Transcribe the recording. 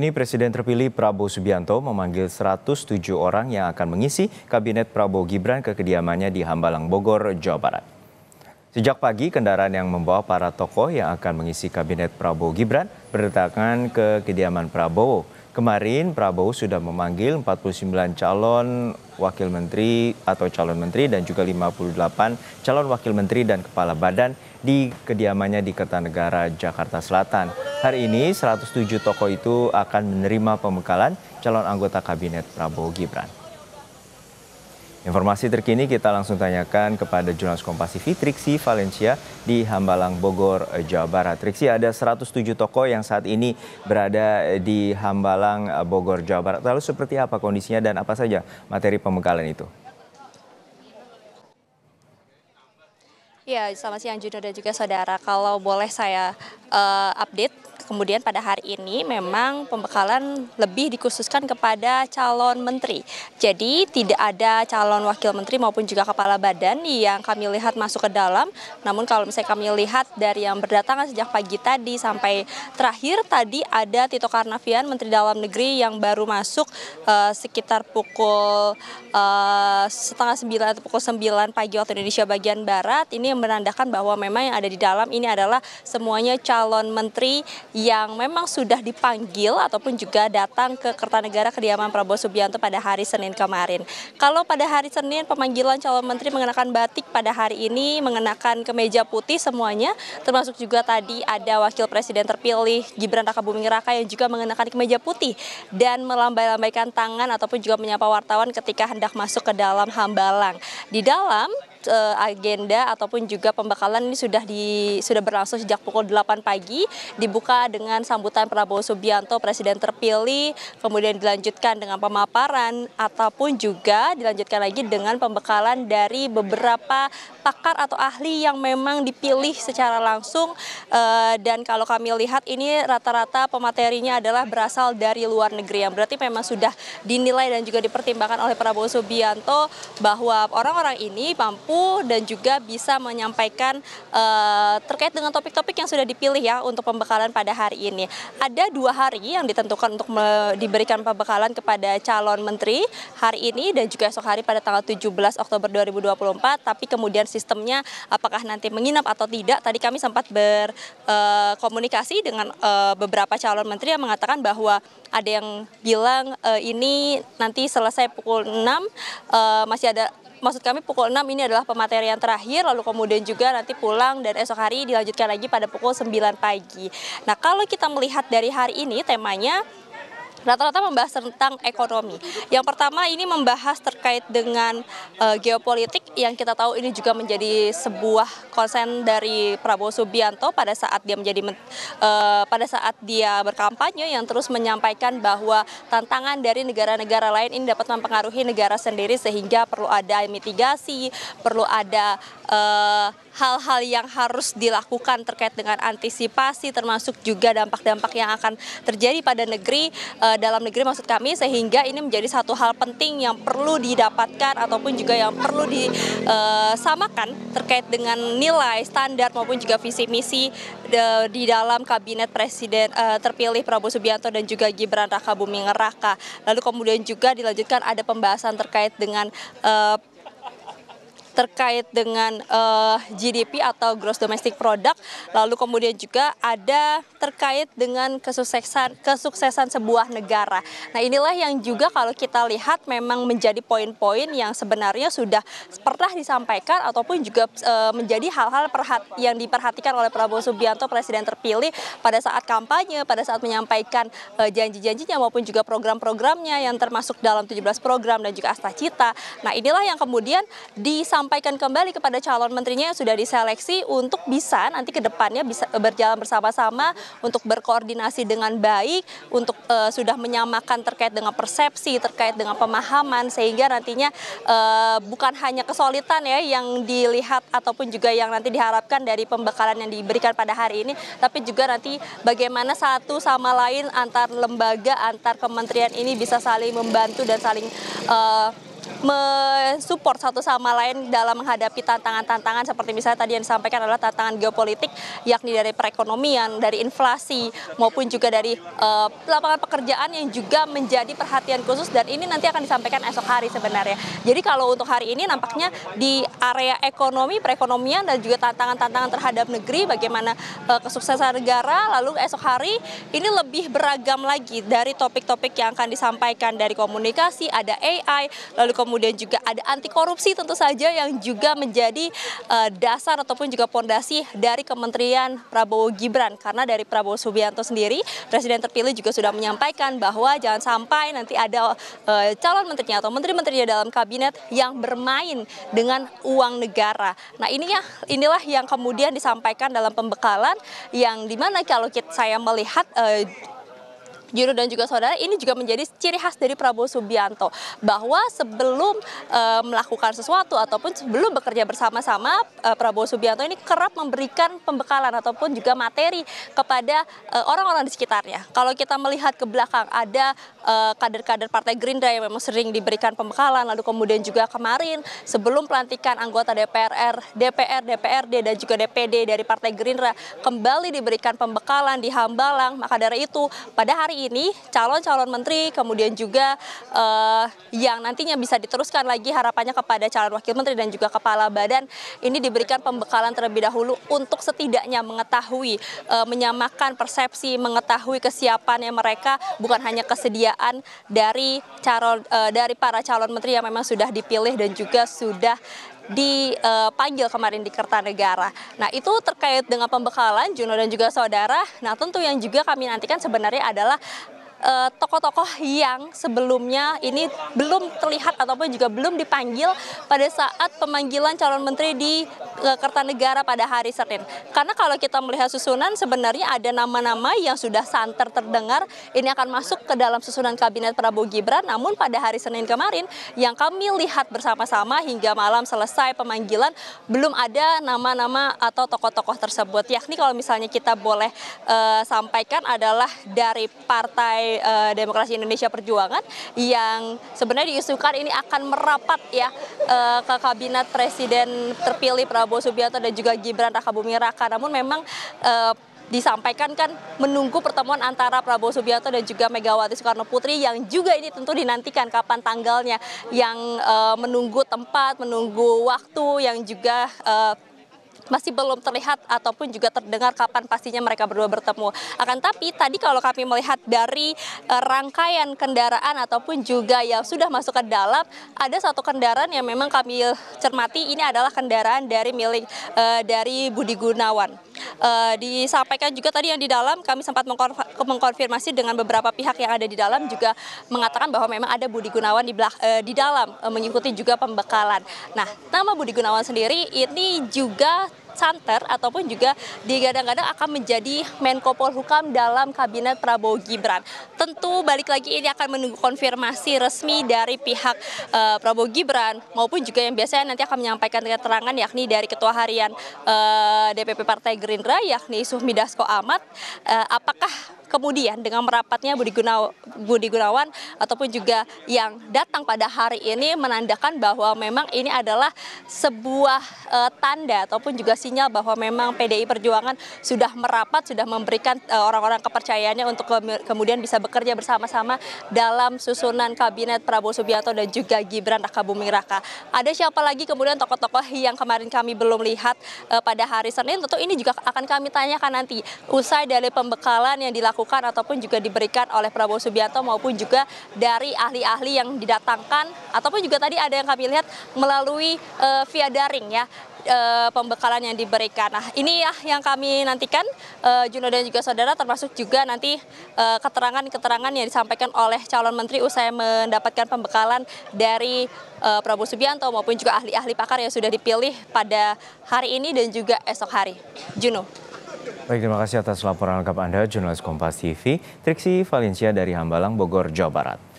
Ini Presiden terpilih Prabowo Subianto memanggil 107 orang yang akan mengisi Kabinet Prabowo Gibran ke kediamannya di Hambalang, Bogor, Jawa Barat. Sejak pagi, kendaraan yang membawa para tokoh yang akan mengisi Kabinet Prabowo Gibran berdatangan ke kediaman Prabowo. Kemarin Prabowo sudah memanggil 49 calon wakil menteri atau calon menteri dan juga 58 calon wakil menteri dan kepala badan di kediamannya di Kertanegara, Jakarta Selatan. Hari ini 107 tokoh itu akan menerima pembekalan calon anggota kabinet Prabowo Gibran. Informasi terkini kita langsung tanyakan kepada jurnalis Kompas TV Triksi Valencia di Hambalang Bogor, Jawa Barat. Triksi ada 107 toko yang saat ini berada di Hambalang Bogor, Jawa Barat. Lalu seperti apa kondisinya dan apa saja materi pembekalan itu? Ya, selamat siang Juno dan juga saudara. Kalau boleh saya uh, update Kemudian pada hari ini memang pembekalan lebih dikhususkan kepada calon menteri. Jadi tidak ada calon wakil menteri maupun juga kepala badan yang kami lihat masuk ke dalam. Namun kalau misalnya kami lihat dari yang berdatangan sejak pagi tadi sampai terakhir tadi ada Tito Karnavian Menteri Dalam Negeri yang baru masuk uh, sekitar pukul uh, setengah sembilan atau pukul sembilan pagi waktu Indonesia bagian Barat. Ini menandakan bahwa memang yang ada di dalam ini adalah semuanya calon menteri yang memang sudah dipanggil ataupun juga datang ke Kertanegara kediaman Prabowo Subianto pada hari Senin kemarin. Kalau pada hari Senin pemanggilan calon menteri mengenakan batik pada hari ini mengenakan kemeja putih semuanya termasuk juga tadi ada wakil presiden terpilih Gibran Raka Buming Raka yang juga mengenakan kemeja putih dan melambaikan tangan ataupun juga menyapa wartawan ketika hendak masuk ke dalam Hambalang. Di dalam Eh, agenda ataupun juga pembekalan ini sudah di, sudah berlangsung sejak pukul 8 pagi dibuka dengan sambutan Prabowo Subianto presiden terpilih kemudian dilanjutkan dengan pemaparan ataupun juga dilanjutkan lagi dengan pembekalan dari beberapa pakar atau ahli yang memang dipilih secara langsung eh, dan kalau kami lihat ini rata-rata pematerinya adalah berasal dari luar negeri yang berarti memang sudah dinilai dan juga dipertimbangkan oleh Prabowo Subianto bahwa orang-orang ini mampu mampu dan juga bisa menyampaikan uh, terkait dengan topik-topik yang sudah dipilih ya untuk pembekalan pada hari ini. Ada dua hari yang ditentukan untuk diberikan pembekalan kepada calon menteri hari ini dan juga esok hari pada tanggal 17 Oktober 2024, tapi kemudian sistemnya apakah nanti menginap atau tidak, tadi kami sempat berkomunikasi eh, uh, dengan uh, beberapa calon menteri yang mengatakan bahwa ada yang bilang uh, ini nanti selesai pukul 6 uh, masih ada maksud kami pukul 6 ini adalah pematerian terakhir lalu kemudian juga nanti pulang dan esok hari dilanjutkan lagi pada pukul 9 pagi. Nah, kalau kita melihat dari hari ini temanya rata-rata membahas tentang ekonomi. Yang pertama ini membahas terkait dengan uh, geopolitik yang kita tahu ini juga menjadi sebuah konsen dari Prabowo Subianto pada saat dia menjadi uh, pada saat dia berkampanye yang terus menyampaikan bahwa tantangan dari negara-negara lain ini dapat mempengaruhi negara sendiri sehingga perlu ada mitigasi, perlu ada Eh, hal-hal yang harus dilakukan terkait dengan antisipasi termasuk juga dampak-dampak yang akan terjadi pada negeri eh, dalam negeri maksud kami sehingga ini menjadi satu hal penting yang perlu didapatkan ataupun juga yang perlu disamakan eh, terkait dengan nilai standar maupun juga visi misi di dalam kabinet presiden terpilih Prabowo Subianto dan juga Gibran Raka Buming Raka. Lalu kemudian juga dilanjutkan ada pembahasan terkait dengan terkait dengan uh, eh, GDP atau gross domestic product lalu kemudian juga ada terkait dengan kesuksesan kesuksesan sebuah negara. Nah, inilah yang juga kalau kita lihat memang menjadi poin-poin yang sebenarnya sudah pernah disampaikan ataupun juga e, menjadi hal-hal yang diperhatikan oleh Prabowo Subianto presiden terpilih pada saat kampanye, pada saat menyampaikan e, janji-janjinya maupun juga program-programnya yang termasuk dalam 17 program dan juga asta cita. Nah, inilah yang kemudian disampaikan disampaikan kembali kepada calon menterinya yang sudah diseleksi untuk bisa nanti ke depannya bisa berjalan bersama-sama untuk berkoordinasi dengan baik untuk uh, sudah menyamakan terkait dengan persepsi terkait dengan pemahaman sehingga nantinya uh, bukan hanya kesulitan ya yang dilihat ataupun juga yang nanti diharapkan dari pembekalan yang diberikan pada hari ini tapi juga nanti bagaimana satu sama lain antar lembaga antar kementerian ini bisa saling membantu dan saling uh, mensupport satu sama lain dalam menghadapi tantangan-tantangan seperti misalnya tadi yang disampaikan adalah tantangan geopolitik yakni dari perekonomian, dari inflasi maupun juga dari uh, lapangan pekerjaan yang juga menjadi perhatian khusus dan ini nanti akan disampaikan esok hari sebenarnya. Jadi kalau untuk hari ini nampaknya di area ekonomi, perekonomian dan juga tantangan-tantangan terhadap negeri bagaimana uh, kesuksesan negara lalu esok hari ini lebih beragam lagi dari topik-topik yang akan disampaikan dari komunikasi, ada AI, lalu lalu kemudian juga ada anti korupsi tentu saja yang juga menjadi eh, dasar ataupun juga pondasi dari Kementerian Prabowo Gibran karena dari Prabowo Subianto sendiri presiden terpilih juga sudah menyampaikan bahwa jangan sampai nanti ada eh, calon menterinya atau menteri-menterinya dalam kabinet yang bermain dengan uang negara. Nah, ini ya inilah yang kemudian disampaikan dalam pembekalan yang dimana kalau kita, saya melihat uh, Yudo dan juga saudara ini juga menjadi ciri khas dari Prabowo Subianto bahwa sebelum e, melakukan sesuatu ataupun sebelum bekerja bersama-sama e, Prabowo Subianto ini kerap memberikan pembekalan ataupun juga materi kepada eh, orang-orang e, di sekitarnya. Kalau kita melihat ke belakang ada kader-kader Partai Gerindra yang memang sering diberikan pembekalan lalu kemudian juga kemarin sebelum pelantikan anggota DPR, DPR, DPRD dan juga DPD dari Partai Gerindra kembali diberikan pembekalan di Hambalang. Maka dari itu pada hari ini calon-calon menteri kemudian juga uh, yang nantinya bisa diteruskan lagi harapannya kepada calon wakil menteri dan juga kepala badan ini diberikan pembekalan terlebih dahulu untuk setidaknya mengetahui uh, menyamakan persepsi mengetahui kesiapan yang mereka bukan hanya kesediaan dari calon uh, dari para calon menteri yang memang sudah dipilih dan juga sudah dipanggil eh, kemarin di Kertanegara. Nah itu terkait dengan pembekalan Juno dan juga saudara. Nah tentu yang juga kami nantikan sebenarnya adalah eh, tokoh-tokoh yang sebelumnya ini belum terlihat ataupun juga belum dipanggil pada saat pemanggilan calon menteri di Kertanegara pada hari Senin. Karena kalau kita melihat susunan sebenarnya ada nama-nama yang sudah santer terdengar ini akan masuk ke dalam susunan kabinet Prabowo Gibran. Namun pada hari Senin kemarin yang kami lihat bersama-sama hingga malam selesai pemanggilan belum ada nama-nama atau tokoh-tokoh tersebut. Yakni kalau misalnya kita boleh uh, sampaikan adalah dari Partai uh, Demokrasi Indonesia Perjuangan yang sebenarnya diusulkan ini akan merapat ya uh, ke kabinet Presiden terpilih Prabowo Prabowo Subianto dan juga Gibran Rakabuming Raka. Namun memang eh, disampaikan kan menunggu pertemuan antara Prabowo Subianto dan juga Megawati Soekarno Putri yang juga ini tentu dinantikan kapan tanggalnya yang e, menunggu tempat, menunggu waktu yang juga e, masih belum terlihat ataupun juga terdengar kapan pastinya mereka berdua bertemu. Akan tapi tadi kalau kami melihat dari e, rangkaian kendaraan ataupun juga yang sudah masuk ke dalam ada satu kendaraan yang memang kami cermati ini adalah kendaraan dari milik e, dari Budi Gunawan uh, disampaikan juga tadi yang di dalam kami sempat mengkonfirmasi dengan beberapa pihak yang ada di dalam juga mengatakan bahwa memang ada Budi Gunawan di, belak, uh, di dalam uh, mengikuti juga pembekalan. Nah, nama Budi Gunawan sendiri ini juga santer ataupun juga digadang-gadang akan menjadi Menko Polhukam dalam kabinet Prabowo Gibran. Tentu balik lagi ini akan menunggu konfirmasi resmi dari pihak uh, Prabowo Gibran maupun juga yang biasanya nanti akan menyampaikan keterangan yakni dari Ketua Harian uh, eh, DPP Partai Gerindra yakni Suhmi Dasko Ahmad uh, apakah kemudian dengan merapatnya Budi, Gunaw Budi Gunawan ataupun juga yang datang pada hari ini menandakan bahwa memang ini adalah sebuah uh, tanda ataupun juga sinyal bahwa memang PDI Perjuangan sudah merapat, sudah memberikan eh, orang-orang uh, kepercayaannya untuk ke kemudian bisa bekerja bersama-sama dalam susunan kabinet Prabowo Subianto dan juga Gibran Raka Buming Raka. Ada siapa lagi kemudian tokoh-tokoh yang kemarin kami belum lihat uh, pada hari Senin? Tentu ini juga akan kami tanyakan nanti usai dari pembekalan yang dilakukan dilakukan ataupun juga diberikan oleh Prabowo Subianto maupun juga dari ahli-ahli yang didatangkan ataupun juga tadi ada yang kami lihat melalui uh, via daring ya eh, pembekalan yang diberikan. Nah, ini ya yang kami nantikan e, Juno dan juga saudara termasuk juga nanti keterangan-keterangan yang disampaikan oleh calon menteri usai mendapatkan pembekalan dari e, Prabowo Subianto maupun juga ahli-ahli pakar yang sudah dipilih pada hari ini dan juga esok hari. Juno. Baik, terima kasih atas laporan lengkap Anda, jurnalis Kompas TV, Triksi Valencia dari Hambalang, Bogor, Jawa Barat.